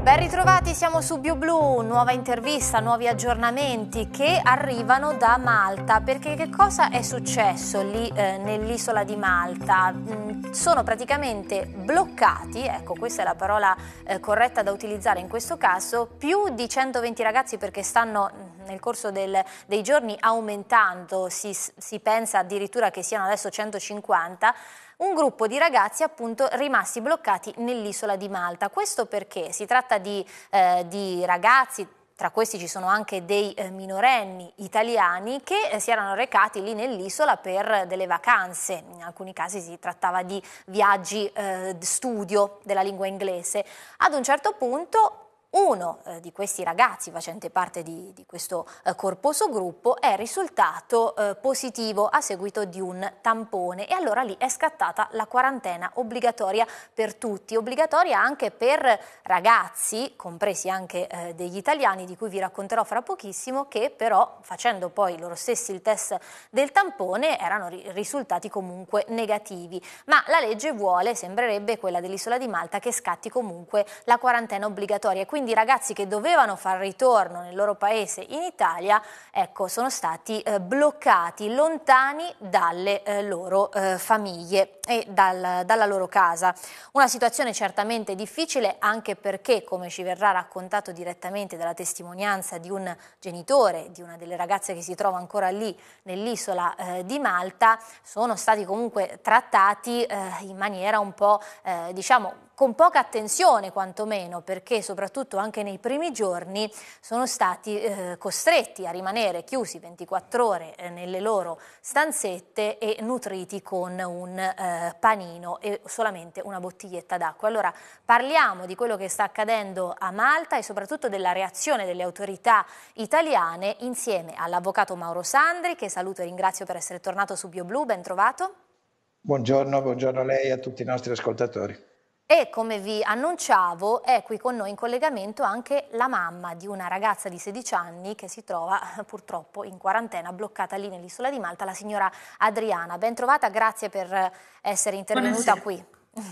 Ben ritrovati, siamo su BioBlu, nuova intervista, nuovi aggiornamenti che arrivano da Malta, perché che cosa è successo lì eh, nell'isola di Malta? Mm, sono praticamente bloccati, ecco questa è la parola eh, corretta da utilizzare in questo caso, più di 120 ragazzi perché stanno mm, nel corso del, dei giorni aumentando, si, si pensa addirittura che siano adesso 150, un gruppo di ragazzi appunto rimasti bloccati nell'isola di Malta. Questo perché si tratta di, eh, di ragazzi tra questi ci sono anche dei eh, minorenni italiani che eh, si erano recati lì nell'isola per delle vacanze, in alcuni casi si trattava di viaggi eh, studio della lingua inglese. Ad un certo punto uno eh, di questi ragazzi facente parte di, di questo eh, corposo gruppo è risultato eh, positivo a seguito di un tampone e allora lì è scattata la quarantena obbligatoria per tutti, obbligatoria anche per ragazzi, compresi anche eh, degli italiani di cui vi racconterò fra pochissimo, che però facendo poi loro stessi il test del tampone erano ri risultati comunque negativi. Ma la legge vuole, sembrerebbe quella dell'isola di Malta, che scatti comunque la quarantena obbligatoria. Quindi quindi i ragazzi che dovevano far ritorno nel loro paese in Italia ecco, sono stati eh, bloccati lontani dalle eh, loro eh, famiglie e dal, dalla loro casa. Una situazione certamente difficile anche perché, come ci verrà raccontato direttamente dalla testimonianza di un genitore, di una delle ragazze che si trova ancora lì nell'isola eh, di Malta, sono stati comunque trattati eh, in maniera un po' eh, diciamo con poca attenzione quantomeno, perché soprattutto anche nei primi giorni sono stati eh, costretti a rimanere chiusi 24 ore eh, nelle loro stanzette e nutriti con un eh, panino e solamente una bottiglietta d'acqua. Allora parliamo di quello che sta accadendo a Malta e soprattutto della reazione delle autorità italiane insieme all'avvocato Mauro Sandri, che saluto e ringrazio per essere tornato su BioBlu, ben trovato. Buongiorno, buongiorno a lei e a tutti i nostri ascoltatori. E come vi annunciavo è qui con noi in collegamento anche la mamma di una ragazza di 16 anni che si trova purtroppo in quarantena bloccata lì nell'isola di Malta, la signora Adriana. Ben trovata, grazie per essere intervenuta buonasera. qui.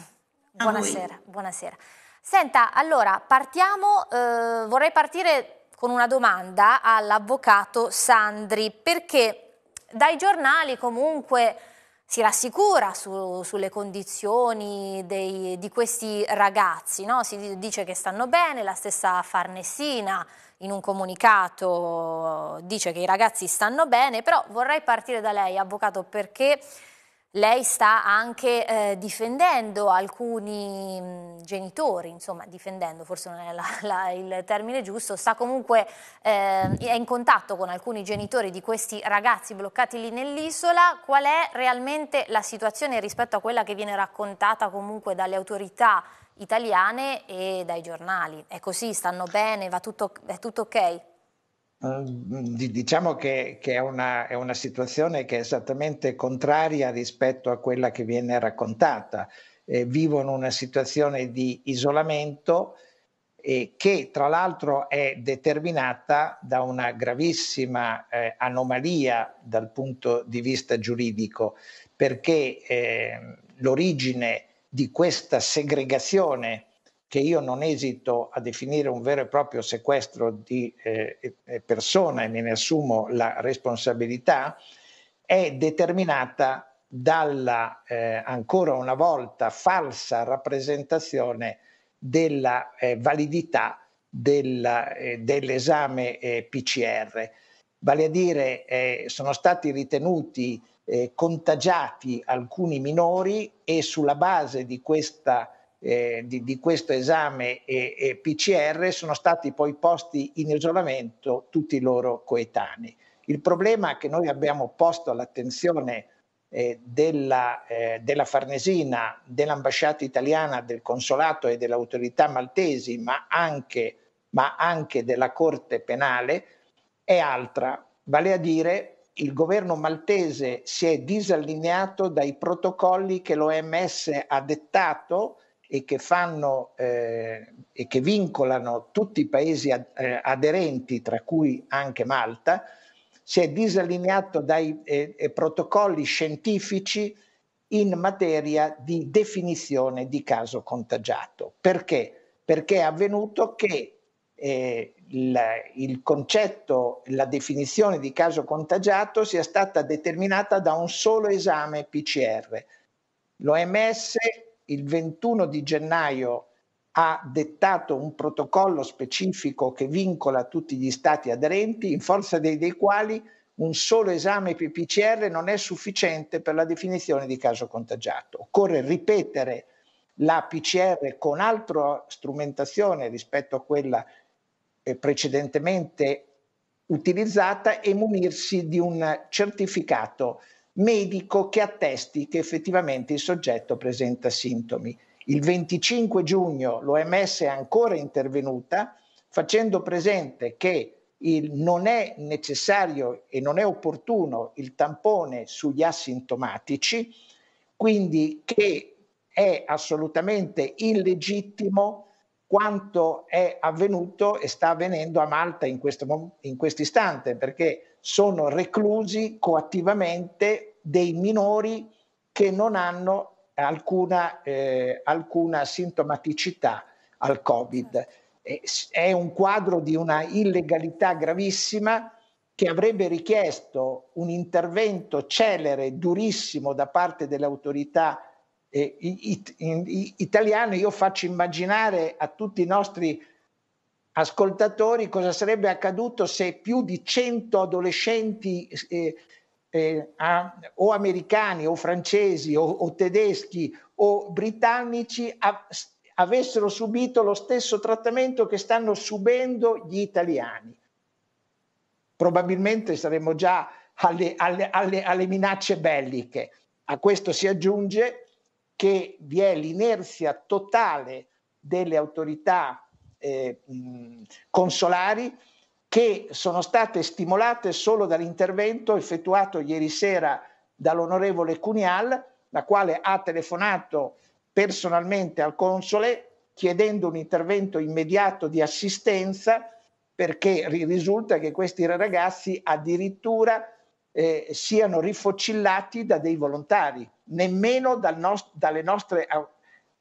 A buonasera, voi. buonasera. Senta, allora partiamo, eh, vorrei partire con una domanda all'avvocato Sandri perché dai giornali comunque si rassicura su, sulle condizioni dei, di questi ragazzi, no? si dice che stanno bene, la stessa Farnesina in un comunicato dice che i ragazzi stanno bene, però vorrei partire da lei, Avvocato, perché lei sta anche eh, difendendo alcuni mh, mm, genitori, insomma difendendo, forse non è la, la, il termine giusto, sta comunque, eh, è in contatto con alcuni genitori di questi ragazzi bloccati lì nell'isola. Qual è realmente la situazione rispetto a quella che viene raccontata comunque dalle autorità italiane e dai giornali? È così, stanno bene, tutto, è tutto ok? Ehm, diciamo che, che è, una, è, una, situazione che è esattamente contraria rispetto a quella che viene raccontata. Eh, vivono una situazione di isolamento eh, che tra l'altro è determinata da una gravissima eh, anomalia dal punto di vista giuridico, perché ehm, l'origine di questa segregazione che io non esito a definire un vero e proprio sequestro di eh, eh, persona e me ne assumo la responsabilità, è determinata dalla eh, ancora una volta falsa rappresentazione della eh, validità della, eh, dell'esame eh, PCR. Vale a dire, sono stati ritenuti contagiati alcuni minori e sulla base di questa eh, di, di, questo esame e, e PCR sono stati poi posti in isolamento tutti i loro coetanei. Il problema che noi abbiamo posto all'attenzione eh, della, eh, della, Farnesina, dell'ambasciata italiana, del consolato e delle autorità maltesi, ma anche, ma anche della Corte Penale, è altra, vale a dire il governo maltese si è disallineato dai protocolli che l'OMS ha dettato e che, fanno, eh, e che vincolano tutti i paesi ad, eh, aderenti, tra cui anche Malta, si è disallineato dai eh, eh, protocolli scientifici in materia di definizione di caso contagiato. Perché? Perché è avvenuto che eh, il, il, concetto, la definizione di caso contagiato sia stata determinata da un solo esame PCR. L'OMS il 21 di gennaio ha dettato un protocollo specifico che vincola tutti gli stati aderenti, in forza dei, dei quali un solo esame PCR non è sufficiente per la definizione di caso contagiato. Occorre ripetere la PCR con altra strumentazione rispetto a quella eh, precedentemente utilizzata e munirsi di un certificato medico che attesti che effettivamente il soggetto presenta sintomi. Il 25 giugno l'OMS è ancora intervenuta facendo presente che il, non è necessario e non è opportuno il tampone sugli asintomatici, quindi che è assolutamente illegittimo quanto è avvenuto e sta avvenendo a Malta in questo, in questo istante, perché sono reclusi coattivamente dei minori che non hanno alcuna, eh, alcuna sintomaticità al Covid. È un quadro di una illegalità gravissima che avrebbe richiesto un intervento celere, durissimo da parte delle autorità eh, italiane. Io faccio immaginare a tutti i nostri ascoltatori cosa sarebbe accaduto se più di 100 adolescenti eh, eh, a, o americani o francesi o, o tedeschi o britannici a, avessero subito lo stesso trattamento che stanno subendo gli italiani. Probabilmente saremmo già alle, alle, alle, alle minacce belliche. A questo si aggiunge che vi è l'inerzia totale delle autorità eh, consolari che sono state stimolate solo dall'intervento effettuato ieri sera dall'onorevole Cunial, la quale ha telefonato personalmente al console chiedendo un intervento immediato di assistenza perché risulta che questi ragazzi addirittura eh, siano rifocillati da dei volontari, nemmeno dal nost- dalle nostre au-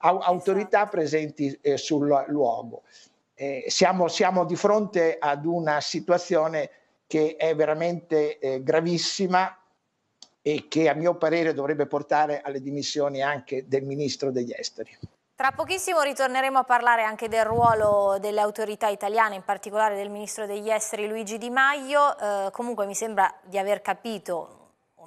esatto. autorità presenti eh, sul luogo eh, siamo, siamo, di fronte ad una situazione che è veramente eh, gravissima e che a mio parere dovrebbe portare alle dimissioni anche del ministro degli esteri. Tra pochissimo ritorneremo a parlare anche del ruolo delle autorità italiane, in particolare del ministro degli esteri Luigi Di Maio. Eh, comunque mi sembra di aver capito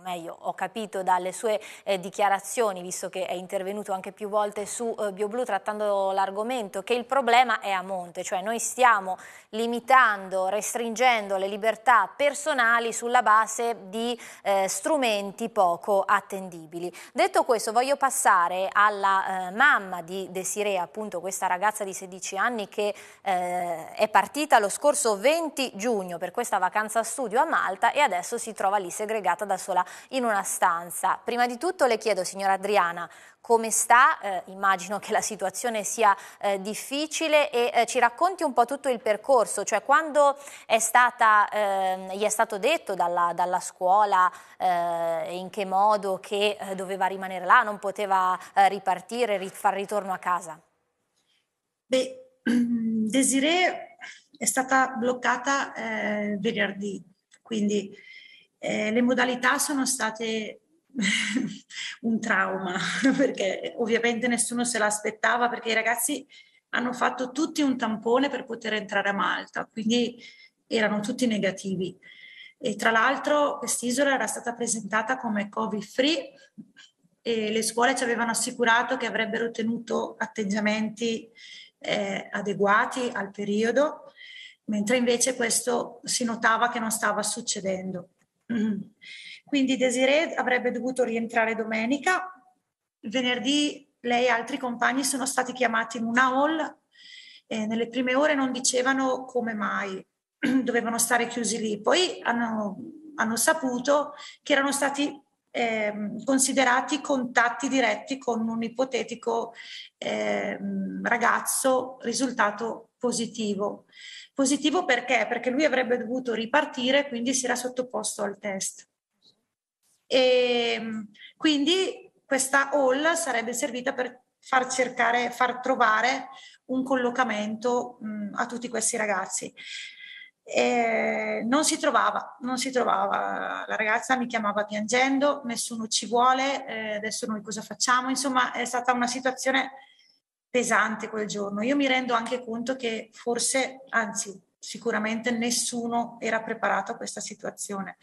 o meglio ho capito dalle sue eh, dichiarazioni, visto che è intervenuto anche più volte su eh, BioBlu trattando l'argomento, che il problema è a monte, cioè noi stiamo limitando, restringendo le libertà personali sulla base di eh, strumenti poco attendibili. Detto questo voglio passare alla eh, mamma di Desiree, appunto questa ragazza di 16 anni che eh, è partita lo scorso 20 giugno per questa vacanza studio a Malta e adesso si trova lì segregata da sola in una stanza. Prima di tutto le chiedo, signora Adriana, come sta? Eh, immagino che la situazione sia eh, difficile e eh, ci racconti un po' tutto il percorso, cioè quando è stata, ehm, gli è stato detto dalla, dalla scuola eh, in che modo che eh, doveva rimanere là, non poteva eh, ripartire, ri- far ritorno a casa? Beh, Desiree è stata bloccata venerdì, quindi eh, le modalità sono state un trauma, perché ovviamente nessuno se l'aspettava, perché i ragazzi hanno fatto tutti un tampone per poter entrare a Malta, quindi erano tutti negativi. E tra l'altro quest'isola era stata presentata come Covid-free e le scuole ci avevano assicurato che avrebbero tenuto atteggiamenti eh, adeguati al periodo, mentre invece questo si notava che non stava succedendo. Quindi Desiree avrebbe dovuto rientrare domenica. Venerdì lei e altri compagni sono stati chiamati in una hall. Eh, nelle prime ore non dicevano come mai dovevano stare chiusi lì. Poi hanno, hanno saputo che erano stati eh, considerati contatti diretti con un ipotetico eh, ragazzo risultato positivo. Positivo perché? Perché lui avrebbe dovuto ripartire, quindi si era sottoposto al test. E ehm, quindi questa all sarebbe servita per far cercare, far trovare un collocamento mh, a tutti questi ragazzi. E ehm, non si trovava, non si trovava. La ragazza mi chiamava piangendo, nessuno ci vuole, eh, adesso noi cosa facciamo? Insomma, è stata una situazione pesante quel giorno. Io mi rendo anche conto che forse, anzi sicuramente nessuno era preparato a questa situazione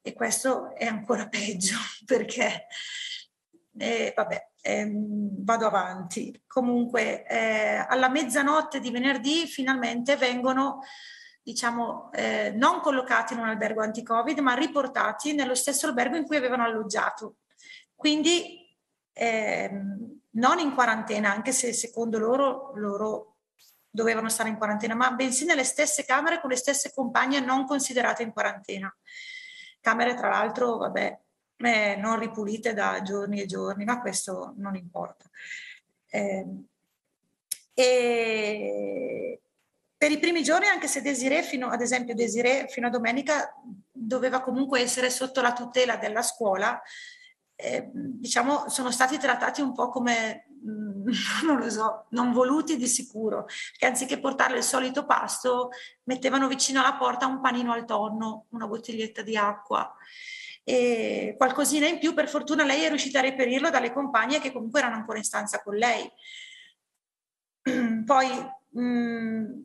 e questo è ancora peggio perché, eh, vabbè, ehm, vado avanti. Comunque, eh, alla mezzanotte di venerdì finalmente vengono diciamo, eh, non collocati in un albergo anti-Covid, ma riportati nello stesso albergo in cui avevano alloggiato. Quindi Eh, non in quarantena, anche se secondo loro loro dovevano stare in quarantena, ma bensì nelle stesse camere con le stesse compagne non considerate in quarantena. Camere, tra l'altro, vabbè, eh, non ripulite da giorni e giorni, ma questo non importa. Eh, e per i primi giorni, anche se Desiree, fino, ad esempio Desiree, fino a domenica doveva comunque essere sotto la tutela della scuola, eh, diciamo, sono stati trattati un po' come, mm, non lo so, non voluti di sicuro, perché anziché portarle il solito pasto, mettevano vicino alla porta un panino al tonno, una bottiglietta di acqua e qualcosina in più. Per fortuna lei è riuscita a reperirlo dalle compagne che comunque erano ancora in stanza con lei. Poi mh, mm,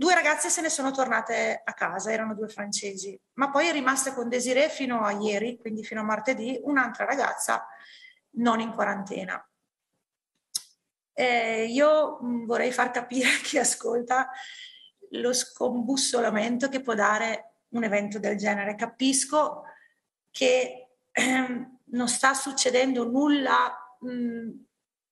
Due ragazze se ne sono tornate a casa, erano due francesi, ma poi è rimasta con Desiree fino a ieri, quindi fino a martedì, un'altra ragazza non in quarantena. Eh, io mm, vorrei far capire a chi ascolta lo scombussolamento che può dare un evento del genere. Capisco che ehm, non sta succedendo nulla, mh, mm,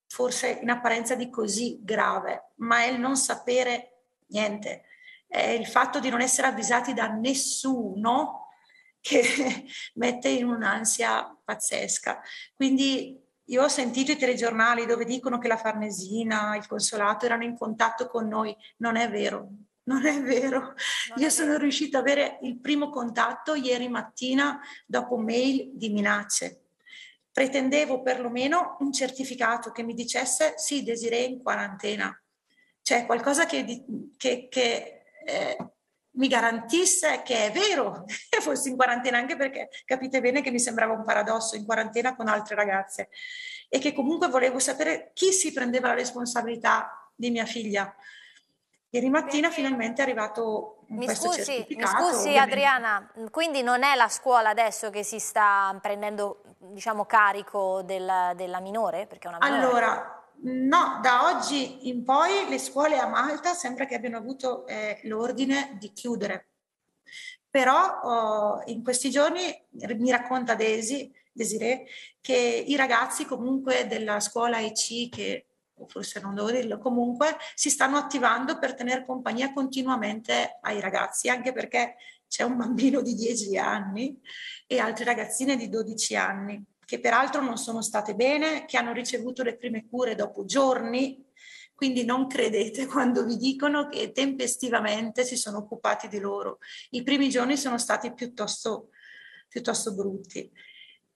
forse in apparenza di così grave, ma è il non sapere niente. È il fatto di non essere avvisati da nessuno che mette in un'ansia pazzesca. Quindi io ho sentito i telegiornali dove dicono che la Farnesina, il Consolato erano in contatto con noi. Non è vero, non è vero. Non io è sono vero. riuscita ad avere il primo contatto ieri mattina dopo mail di minacce. Pretendevo perlomeno un certificato che mi dicesse sì, Desiree in quarantena cioè qualcosa che, che, che eh, mi garantisse che è vero che fossi in quarantena, anche perché capite bene che mi sembrava un paradosso in quarantena con altre ragazze e che comunque volevo sapere chi si prendeva la responsabilità di mia figlia. Ieri mattina finalmente è arrivato mi scusi, mi scusi ovviamente. Adriana, quindi non è la scuola adesso che si sta prendendo diciamo, carico del, della minore? minore? Allora, No, da oggi in poi le scuole a Malta sembra che abbiano avuto eh, l'ordine di chiudere. Però oh, in questi giorni mi racconta Desi, Desiree che i ragazzi comunque della scuola EC, che forse non devo dirlo, comunque si stanno attivando per tenere compagnia continuamente ai ragazzi, anche perché c'è un bambino di 10 anni e altre ragazzine di 12 anni che peraltro non sono state bene, che hanno ricevuto le prime cure dopo giorni, quindi non credete quando vi dicono che tempestivamente si sono occupati di loro. I primi giorni sono stati piuttosto, piuttosto brutti.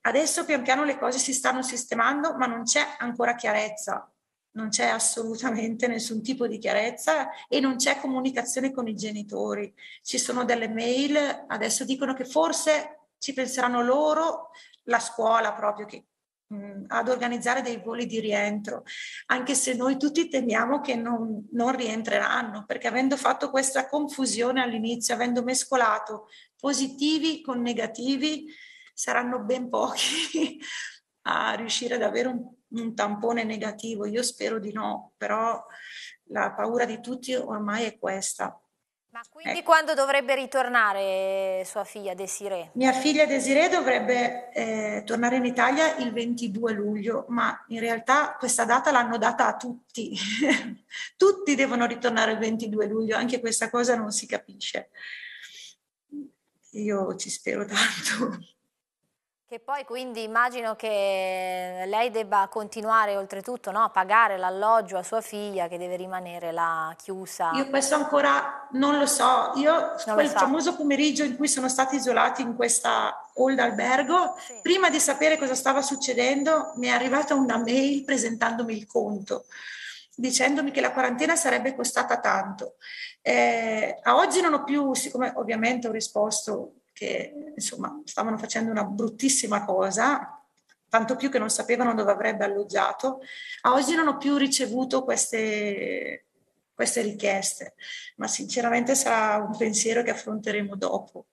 Adesso pian piano le cose si stanno sistemando, ma non c'è ancora chiarezza non c'è assolutamente nessun tipo di chiarezza e non c'è comunicazione con i genitori. Ci sono delle mail, adesso dicono che forse ci penseranno loro, la scuola proprio che mh, mm, ad organizzare dei voli di rientro, anche se noi tutti temiamo che non, non rientreranno, perché avendo fatto questa confusione all'inizio, avendo mescolato positivi con negativi, saranno ben pochi a riuscire ad avere un, un, tampone negativo. Io spero di no, però la paura di tutti ormai è questa. Ma quindi ecco. quando dovrebbe ritornare eh, sua figlia Desiree? Mia figlia Desiree dovrebbe eh, tornare in Italia il 22 luglio, ma in realtà questa data l'hanno data a tutti. tutti devono ritornare il 22 luglio, anche questa cosa non si capisce. Io ci spero tanto. Che poi quindi immagino che lei debba continuare oltretutto no, a pagare l'alloggio a sua figlia che deve rimanere là chiusa. Io questo ancora non lo so. Io non quel so. famoso pomeriggio in cui sono stati isolati in questa old albergo, sì. prima di sapere cosa stava succedendo mi è arrivata una mail presentandomi il conto dicendomi che la quarantena sarebbe costata tanto. Eh, a oggi non ho più, siccome ovviamente ho risposto che insomma stavano facendo una bruttissima cosa, tanto più che non sapevano dove avrebbe alloggiato, a oggi non ho più ricevuto queste, queste richieste, ma sinceramente sarà un pensiero che affronteremo dopo.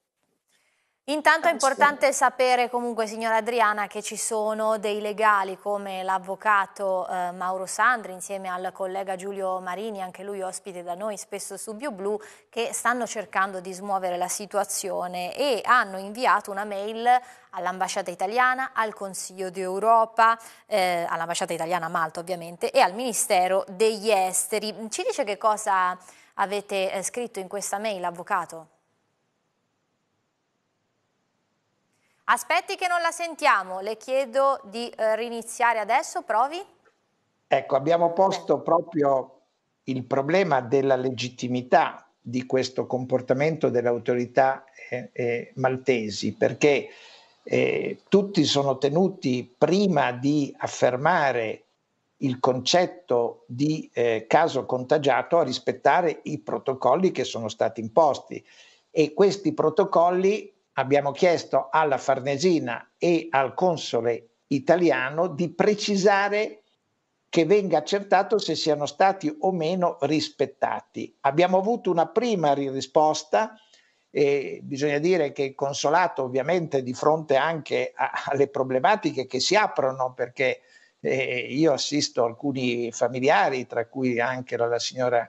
Intanto è importante sapere comunque, signora Adriana, che ci sono dei legali come l'avvocato eh, Mauro Sandri insieme al collega Giulio Marini, anche lui ospite da noi spesso su BioBlu, che stanno cercando di smuovere la situazione e hanno inviato una mail all'ambasciata italiana, al Consiglio d'Europa, eh, all'ambasciata italiana a Malta ovviamente e al Ministero degli Esteri. Ci dice che cosa avete eh, scritto in questa mail, avvocato? Aspetti che non la sentiamo, le chiedo di eh, riniziare adesso, provi. Ecco, abbiamo posto Beh. proprio il problema della legittimità di questo comportamento delle autorità eh, eh, maltesi, perché eh, tutti sono tenuti prima di affermare il concetto di eh, caso contagiato a rispettare i protocolli che sono stati imposti e questi protocolli abbiamo chiesto alla Farnesina e al console italiano di precisare che venga accertato se siano stati o meno rispettati. Abbiamo avuto una prima risposta, e bisogna dire che il consolato ovviamente di fronte anche a, alle problematiche che si aprono perché eh, io assisto alcuni familiari, tra cui anche la, la signora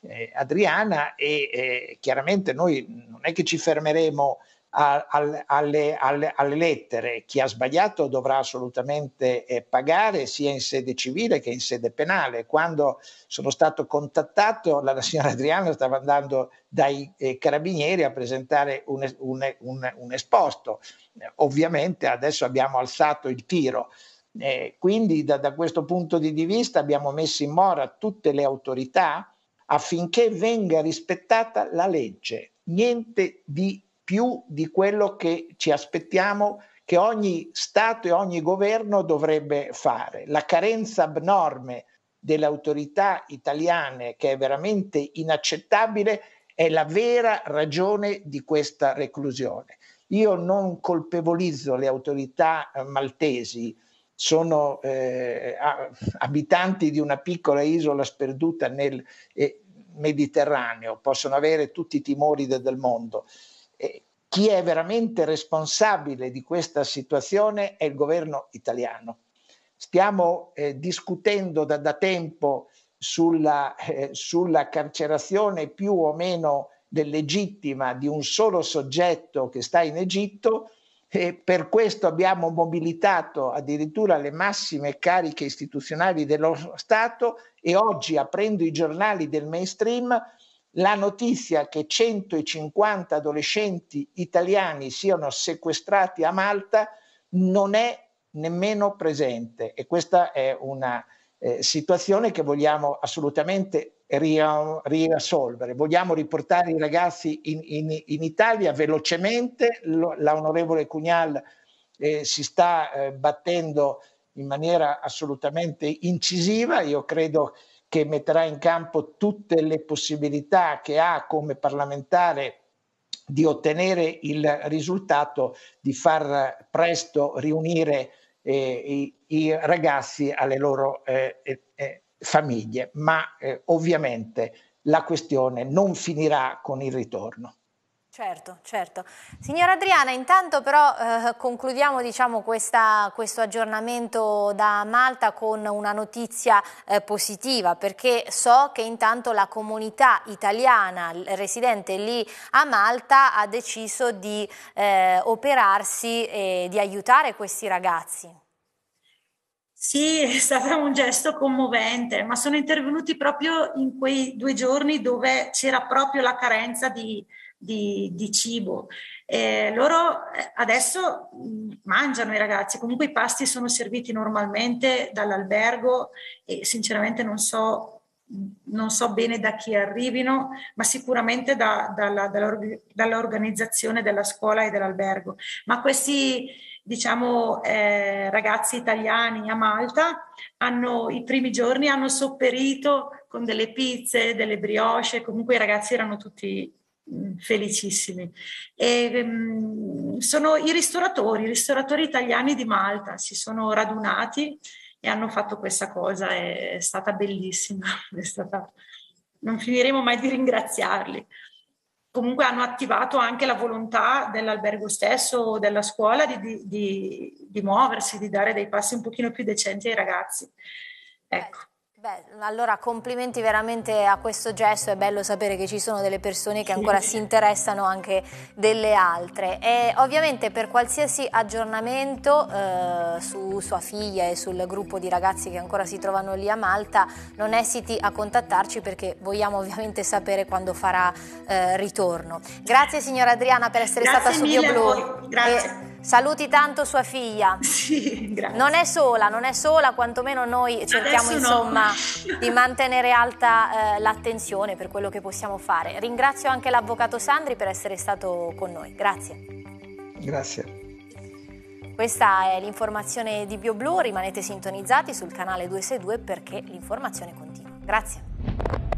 eh, Adriana, e eh, chiaramente noi non è che ci fermeremo a, alle, alle, alle, lettere. Chi ha sbagliato dovrà assolutamente eh, pagare sia in sede civile che in sede penale. Quando sono stato contattato, la, la signora Adriana stava andando dai eh, carabinieri a presentare un, un, un, un esposto. Eh, ovviamente adesso abbiamo alzato il tiro. Eh, quindi da, da questo punto di vista abbiamo messo in mora tutte le autorità affinché venga rispettata la legge. Niente di più di quello che ci aspettiamo che ogni Stato e ogni governo dovrebbe fare. La carenza abnorme delle autorità italiane, che è veramente inaccettabile, è la vera ragione di questa reclusione. Io non colpevolizzo le autorità eh, maltesi, sono eh, abitanti di una piccola isola sperduta nel eh, Mediterraneo, possono avere tutti i timori del mondo chi è veramente responsabile di questa situazione è il governo italiano. Stiamo eh, discutendo da, da tempo sulla, eh, sulla, carcerazione più o meno legittima di un solo soggetto che sta in Egitto e per questo abbiamo mobilitato addirittura le massime cariche istituzionali dello Stato e oggi aprendo i giornali del mainstream la notizia che 150 adolescenti italiani siano sequestrati a Malta non è nemmeno presente e questa è una eh, situazione che vogliamo assolutamente risolvere. Vogliamo riportare i ragazzi in, in, in Italia velocemente, l'onorevole Cugnal eh, si sta eh, battendo in maniera assolutamente incisiva, io credo che metterà in campo tutte le possibilità che ha come parlamentare di ottenere il risultato di far presto riunire eh, i, i, ragazzi alle loro eh, eh, eh famiglie, ma eh, ovviamente la questione non finirà con il ritorno. Certo, certo. Signora Adriana, intanto però eh, concludiamo diciamo, questa, questo aggiornamento da Malta con una notizia eh, positiva perché so che intanto la comunità italiana residente lì a Malta ha deciso di eh, operarsi e di aiutare questi ragazzi. Sì, è stato un gesto commovente, ma sono intervenuti proprio in quei due giorni dove c'era proprio la carenza di di, di cibo. Eh, loro eh, adesso mm, mangiano i ragazzi, comunque i pasti sono serviti normalmente dall'albergo e sinceramente non so mm, non so bene da chi arrivino, ma sicuramente da, dalla, dall'organizzazione della scuola e dell'albergo. Ma questi diciamo, eh, ragazzi italiani a Malta hanno, i primi giorni hanno sopperito con delle pizze, delle brioche, comunque i ragazzi erano tutti Mm, felicissimi. E, ehm, sono i ristoratori, i ristoratori italiani di Malta, si sono radunati e hanno fatto questa cosa, è, è stata bellissima, è stata... non finiremo mai di ringraziarli. Comunque hanno attivato anche la volontà dell'albergo stesso o della scuola di, di, di, di muoversi, di dare dei passi un pochino più decenti ai ragazzi. Ecco. Beh, allora complimenti veramente a questo gesto, è bello sapere che ci sono delle persone che ancora si interessano anche delle altre. E ovviamente per qualsiasi aggiornamento eh, su sua figlia e sul gruppo di ragazzi che ancora si trovano lì a Malta, non esiti a contattarci perché vogliamo ovviamente sapere quando farà eh, ritorno. Grazie signora Adriana per essere Grazie stata su Bio Blu. Grazie. E Saluti tanto sua figlia. Sì, grazie. Non è sola, non è sola, quantomeno noi cerchiamo Adesso insomma di mantenere alta eh, l'attenzione per quello che possiamo fare. Ringrazio anche l'avvocato Sandri per essere stato con noi. Grazie. Grazie. Questa è l'informazione di BioBlu, rimanete sintonizzati sul canale 262 perché l'informazione continua. Grazie.